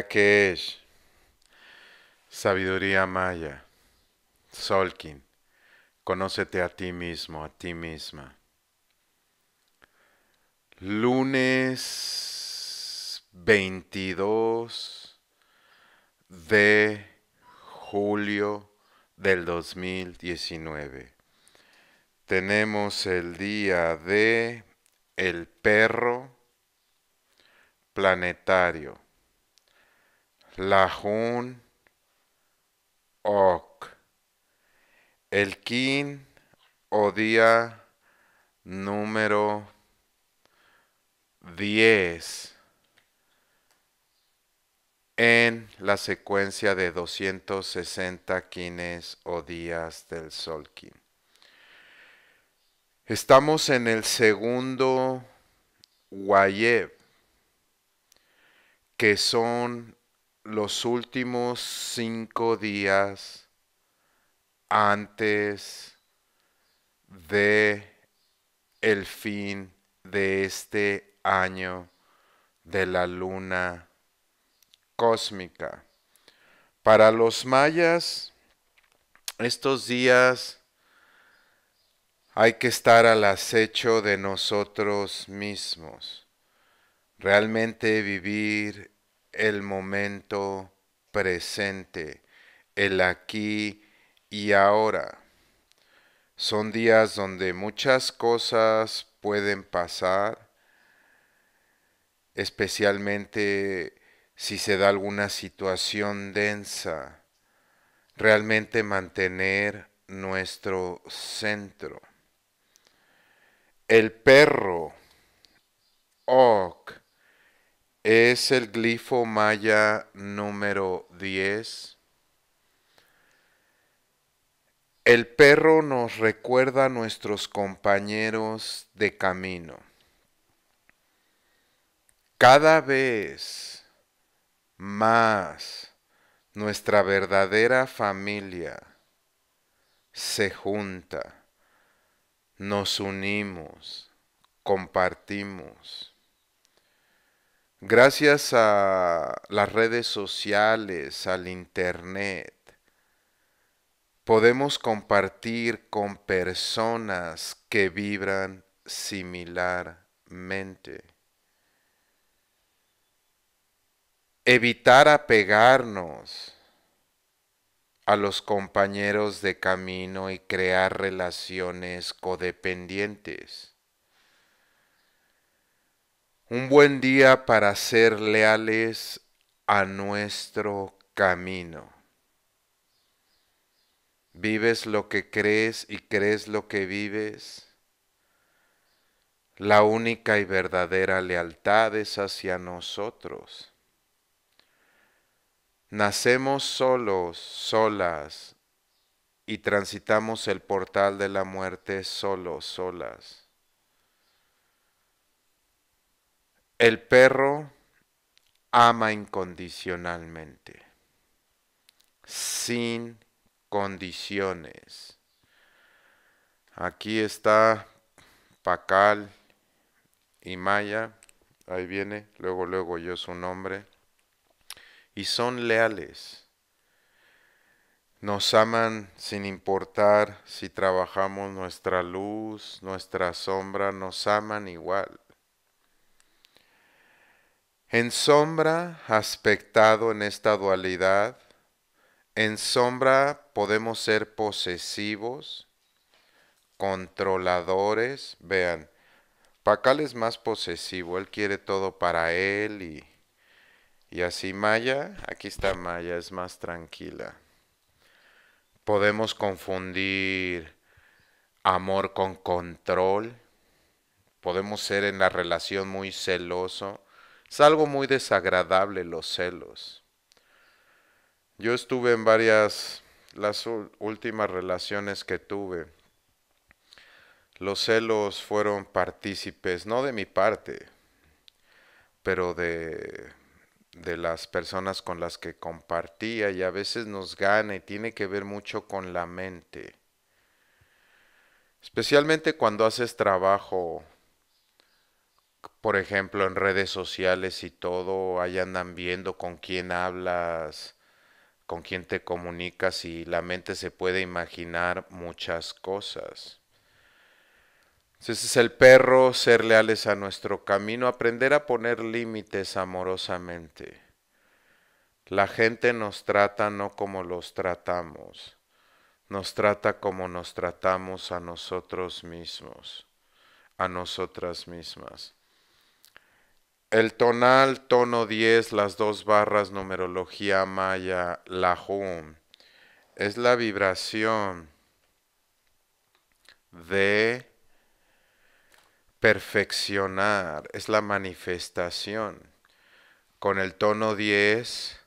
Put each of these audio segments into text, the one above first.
es sabiduría maya, Solkin, conócete a ti mismo, a ti misma. Lunes 22 de julio del 2019. Tenemos el día de El perro planetario. Lajun, Ok. El Kin o día número 10 en la secuencia de 260 quines o días del Solkin. Estamos en el segundo Wayeb, que son los últimos cinco días antes de el fin de este año de la luna cósmica. Para los mayas, estos días hay que estar al acecho de nosotros mismos, realmente vivir el momento presente, el aquí y ahora. Son días donde muchas cosas pueden pasar, especialmente si se da alguna situación densa. Realmente mantener nuestro centro. El perro, ok es el glifo maya número 10. El perro nos recuerda a nuestros compañeros de camino. Cada vez más nuestra verdadera familia se junta, nos unimos, compartimos. Gracias a las redes sociales, al Internet, podemos compartir con personas que vibran similarmente. Evitar apegarnos a los compañeros de camino y crear relaciones codependientes. Un buen día para ser leales a nuestro camino. Vives lo que crees y crees lo que vives. La única y verdadera lealtad es hacia nosotros. Nacemos solos, solas, y transitamos el portal de la muerte solos, solas. El perro ama incondicionalmente, sin condiciones. Aquí está Pacal y Maya, ahí viene, luego luego yo su nombre, y son leales. Nos aman sin importar si trabajamos nuestra luz, nuestra sombra, nos aman igual. En sombra, aspectado en esta dualidad, en sombra podemos ser posesivos, controladores. Vean, Pacal es más posesivo, él quiere todo para él y, y así Maya, aquí está Maya, es más tranquila. Podemos confundir amor con control, podemos ser en la relación muy celoso es algo muy desagradable los celos. Yo estuve en varias, las últimas relaciones que tuve, los celos fueron partícipes, no de mi parte, pero de, de las personas con las que compartía y a veces nos gana y tiene que ver mucho con la mente. Especialmente cuando haces trabajo por ejemplo, en redes sociales y todo, ahí andan viendo con quién hablas, con quién te comunicas y la mente se puede imaginar muchas cosas. Entonces es el perro, ser leales a nuestro camino, aprender a poner límites amorosamente. La gente nos trata no como los tratamos, nos trata como nos tratamos a nosotros mismos, a nosotras mismas. El tonal, tono 10, las dos barras, numerología maya, la hum, Es la vibración de perfeccionar, es la manifestación. Con el tono 10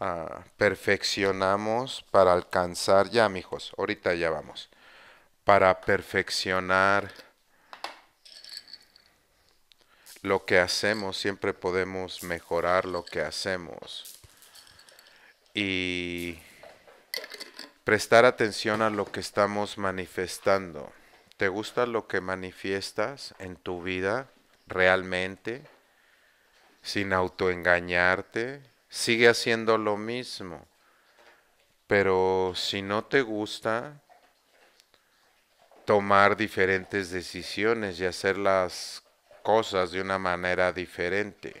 ah, perfeccionamos para alcanzar, ya mijos, ahorita ya vamos, para perfeccionar lo que hacemos, siempre podemos mejorar lo que hacemos. Y prestar atención a lo que estamos manifestando. ¿Te gusta lo que manifiestas en tu vida realmente? Sin autoengañarte. Sigue haciendo lo mismo. Pero si no te gusta, tomar diferentes decisiones y hacerlas cosas de una manera diferente.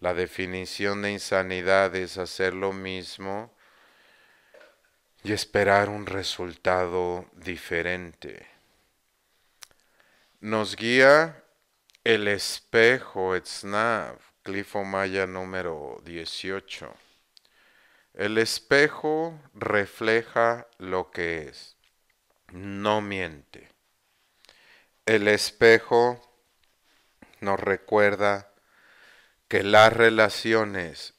La definición de insanidad es hacer lo mismo y esperar un resultado diferente. Nos guía el espejo Etznav, Clifo Maya número 18. El espejo refleja lo que es, no miente. El espejo nos recuerda que las relaciones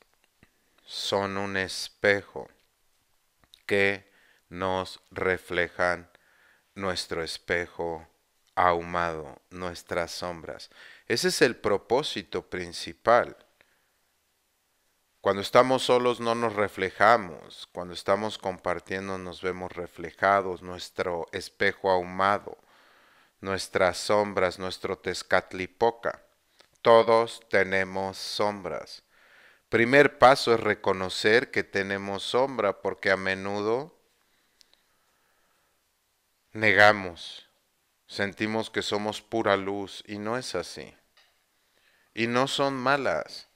son un espejo que nos reflejan nuestro espejo ahumado, nuestras sombras. Ese es el propósito principal. Cuando estamos solos no nos reflejamos, cuando estamos compartiendo nos vemos reflejados, nuestro espejo ahumado nuestras sombras, nuestro tezcatlipoca. Todos tenemos sombras. Primer paso es reconocer que tenemos sombra porque a menudo negamos, sentimos que somos pura luz y no es así. Y no son malas,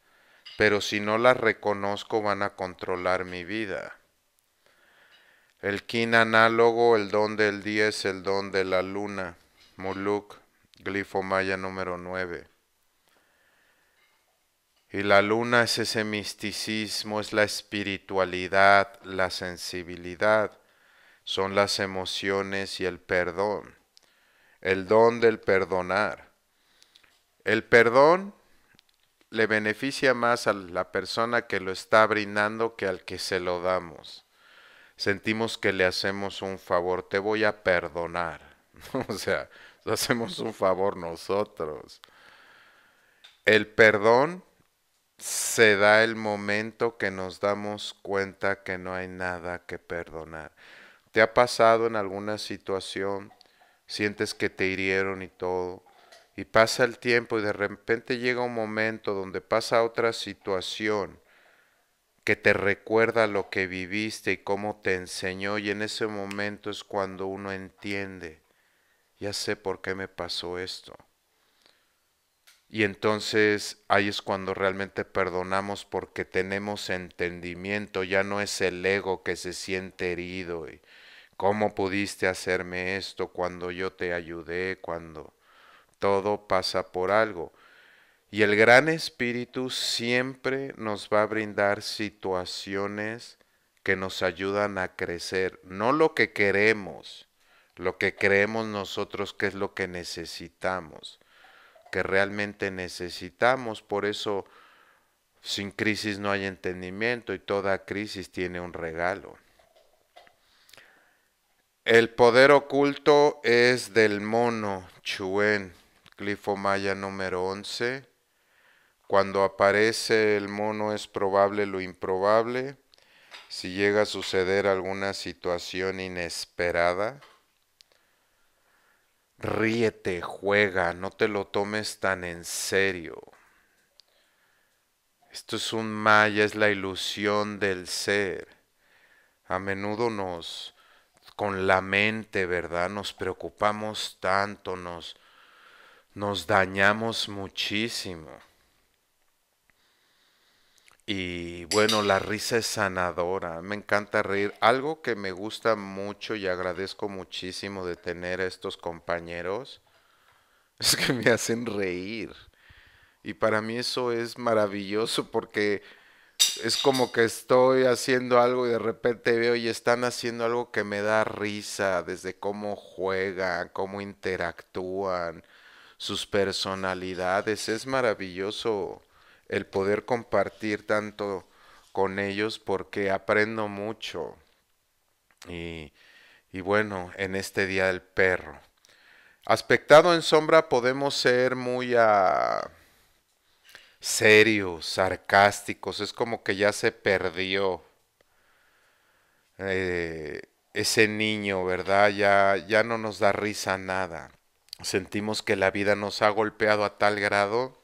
pero si no las reconozco van a controlar mi vida. El quin análogo, el don del día es el don de la luna. Muluk, glifo maya número 9. Y la luna es ese misticismo, es la espiritualidad, la sensibilidad, son las emociones y el perdón, el don del perdonar. El perdón le beneficia más a la persona que lo está brindando que al que se lo damos. Sentimos que le hacemos un favor, te voy a perdonar. o sea, hacemos un favor nosotros. El perdón se da el momento que nos damos cuenta que no hay nada que perdonar. ¿Te ha pasado en alguna situación? Sientes que te hirieron y todo. Y pasa el tiempo y de repente llega un momento donde pasa otra situación que te recuerda lo que viviste y cómo te enseñó. Y en ese momento es cuando uno entiende ya sé por qué me pasó esto. Y entonces ahí es cuando realmente perdonamos porque tenemos entendimiento, ya no es el ego que se siente herido. Y, ¿Cómo pudiste hacerme esto cuando yo te ayudé? Cuando todo pasa por algo. Y el gran espíritu siempre nos va a brindar situaciones que nos ayudan a crecer, no lo que queremos, lo que creemos nosotros que es lo que necesitamos, que realmente necesitamos. Por eso, sin crisis no hay entendimiento y toda crisis tiene un regalo. El poder oculto es del mono Chuen, Clifo Maya número 11. Cuando aparece el mono es probable lo improbable. Si llega a suceder alguna situación inesperada, Ríete, juega, no te lo tomes tan en serio. Esto es un maya, es la ilusión del ser. A menudo nos, con la mente, ¿verdad? Nos preocupamos tanto, nos, nos dañamos muchísimo. Y bueno, la risa es sanadora, me encanta reír. Algo que me gusta mucho y agradezco muchísimo de tener a estos compañeros es que me hacen reír. Y para mí eso es maravilloso porque es como que estoy haciendo algo y de repente veo y están haciendo algo que me da risa, desde cómo juegan, cómo interactúan, sus personalidades. Es maravilloso el poder compartir tanto con ellos porque aprendo mucho. Y, bueno, en este Día del Perro. Aspectado en sombra podemos ser muy ah, serios, sarcásticos, es como que ya se perdió eh, ese niño, ¿verdad? Ya, ya no nos da risa nada. Sentimos que la vida nos ha golpeado a tal grado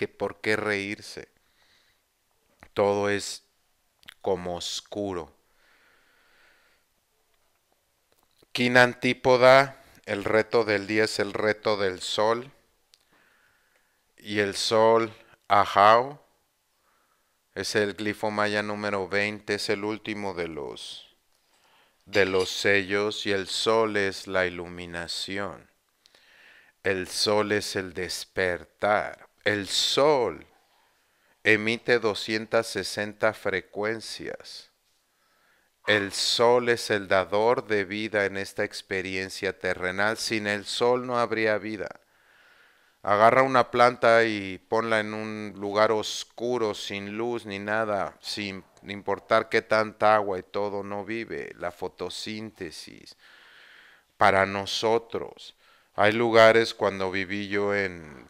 que por qué reírse. Todo es como oscuro. Quinantípoda, antípoda, el reto del día es el reto del sol. Y el sol, ajao, es el glifo maya número 20, es el último de los de los sellos y el sol es la iluminación. El sol es el despertar. El Sol emite 260 frecuencias. El Sol es el dador de vida en esta experiencia terrenal. Sin el Sol no habría vida. Agarra una planta y ponla en un lugar oscuro, sin luz ni nada, sin importar qué tanta agua y todo, no vive. La fotosíntesis para nosotros. Hay lugares cuando viví yo en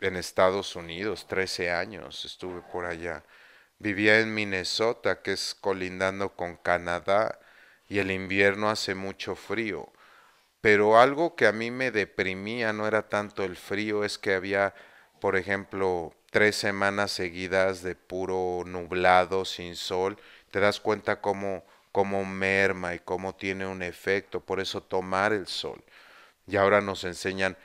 en Estados Unidos, 13 años estuve por allá. Vivía en Minnesota, que es colindando con Canadá, y el invierno hace mucho frío. Pero algo que a mí me deprimía no era tanto el frío, es que había, por ejemplo, tres semanas seguidas de puro nublado, sin sol. Te das cuenta cómo, cómo merma y cómo tiene un efecto. Por eso tomar el sol. Y ahora nos enseñan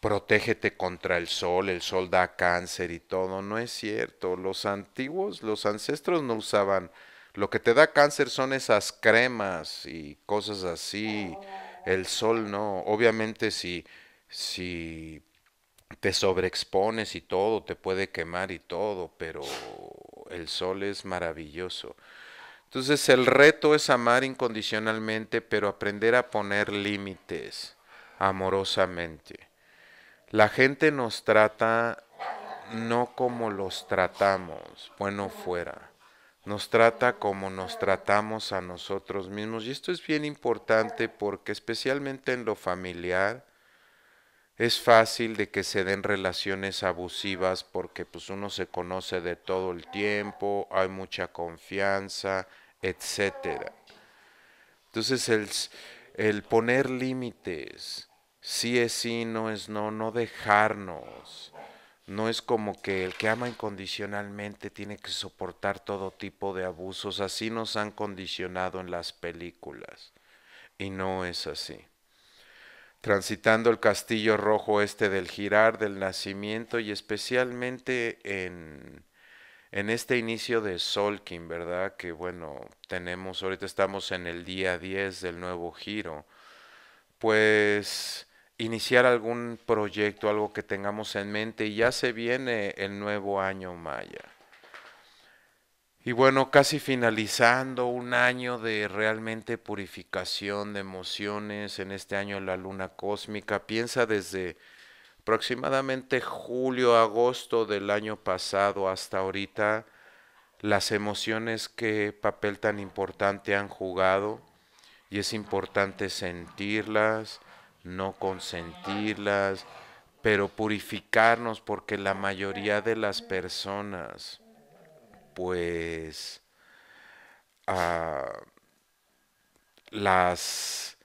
protégete contra el sol, el sol da cáncer y todo. No es cierto. Los antiguos, los ancestros no usaban. Lo que te da cáncer son esas cremas y cosas así. El sol no. Obviamente si, si te sobreexpones y todo, te puede quemar y todo, pero el sol es maravilloso. Entonces el reto es amar incondicionalmente, pero aprender a poner límites amorosamente. La gente nos trata no como los tratamos, bueno fuera. Nos trata como nos tratamos a nosotros mismos. Y esto es bien importante porque especialmente en lo familiar es fácil de que se den relaciones abusivas porque pues uno se conoce de todo el tiempo, hay mucha confianza, etcétera. Entonces el, el poner límites, sí es sí, no es no, no dejarnos. No es como que el que ama incondicionalmente tiene que soportar todo tipo de abusos, así nos han condicionado en las películas. Y no es así. Transitando el castillo rojo este del girar, del nacimiento y especialmente en, en este inicio de Solkin, ¿verdad? Que bueno, tenemos, ahorita estamos en el día 10 del nuevo giro. Pues iniciar algún proyecto, algo que tengamos en mente y ya se viene el nuevo año Maya. Y bueno, casi finalizando un año de realmente purificación de emociones, en este año la luna cósmica, piensa desde aproximadamente julio, agosto del año pasado hasta ahorita, las emociones, que papel tan importante han jugado y es importante sentirlas no consentirlas, pero purificarnos porque la mayoría de las personas, pues, ah, las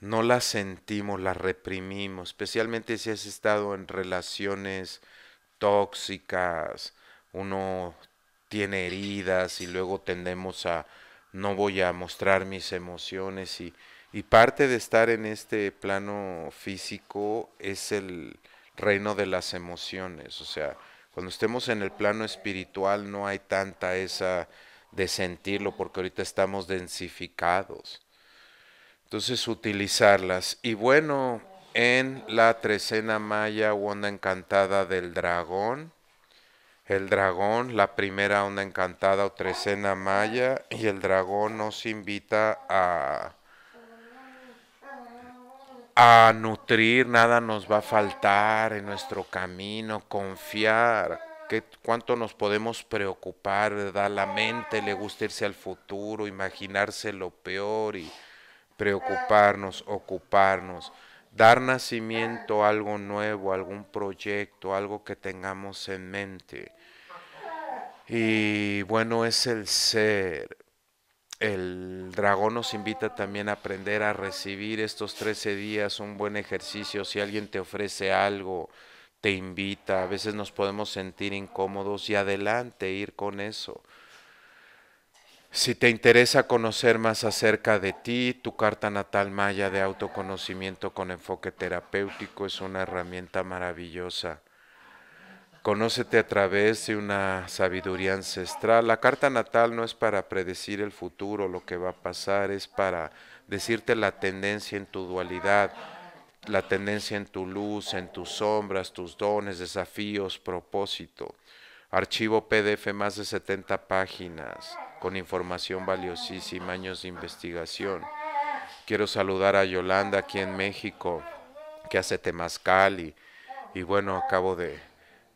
no las sentimos, las reprimimos, especialmente si has estado en relaciones tóxicas, uno tiene heridas y luego tendemos a no voy a mostrar mis emociones y y parte de estar en este plano físico es el reino de las emociones. O sea, cuando estemos en el plano espiritual no hay tanta esa de sentirlo porque ahorita estamos densificados. Entonces utilizarlas. Y bueno, en la trecena maya o onda encantada del dragón, el dragón, la primera onda encantada o trecena maya, y el dragón nos invita a a nutrir, nada nos va a faltar en nuestro camino, confiar. ¿Qué, ¿Cuánto nos podemos preocupar, da La mente le gusta irse al futuro, imaginarse lo peor y preocuparnos, ocuparnos, dar nacimiento a algo nuevo, algún proyecto, algo que tengamos en mente. Y bueno, es el ser, el dragón nos invita también a aprender a recibir estos 13 días, un buen ejercicio, si alguien te ofrece algo, te invita, a veces nos podemos sentir incómodos y adelante, ir con eso. Si te interesa conocer más acerca de ti, tu carta natal maya de autoconocimiento con enfoque terapéutico es una herramienta maravillosa Conócete a través de una sabiduría ancestral. La carta natal no es para predecir el futuro, lo que va a pasar, es para decirte la tendencia en tu dualidad, la tendencia en tu luz, en tus sombras, tus dones, desafíos, propósito. Archivo PDF más de 70 páginas con información valiosísima, años de investigación. Quiero saludar a Yolanda aquí en México, que hace temazcal y, y bueno, acabo de,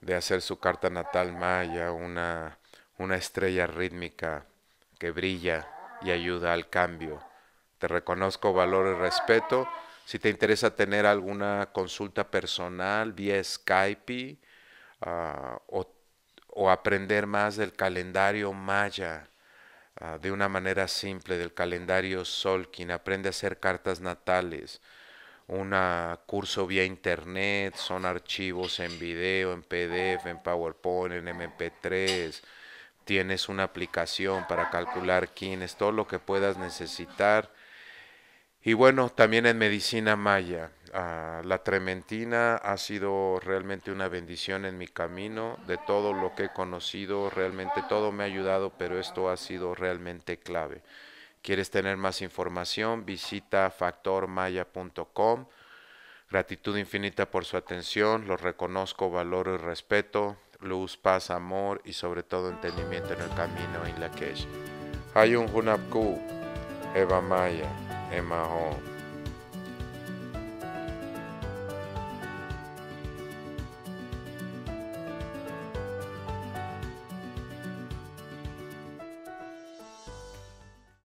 de hacer su carta natal maya, una, estrella rítmica que brilla y ayuda al cambio. Te reconozco valor y respeto. Si te interesa tener alguna consulta personal vía Skype ah, o, aprender más del calendario maya ah, de una manera simple, del calendario Solkin, aprende a hacer cartas natales, un curso vía internet, son archivos en video, en PDF, en PowerPoint, en MP3, tienes una aplicación para calcular es todo lo que puedas necesitar. Y bueno, también en medicina maya, ah, la trementina ha sido realmente una bendición en mi camino, de todo lo que he conocido, realmente todo me ha ayudado, pero esto ha sido realmente clave. ¿Quieres tener más información? Visita factormaya.com. Gratitud infinita por su atención, los reconozco, valoro y respeto. Luz, paz, amor y sobre todo entendimiento en el camino en la que es. Hayun Hunapku, Eva Maya, Emma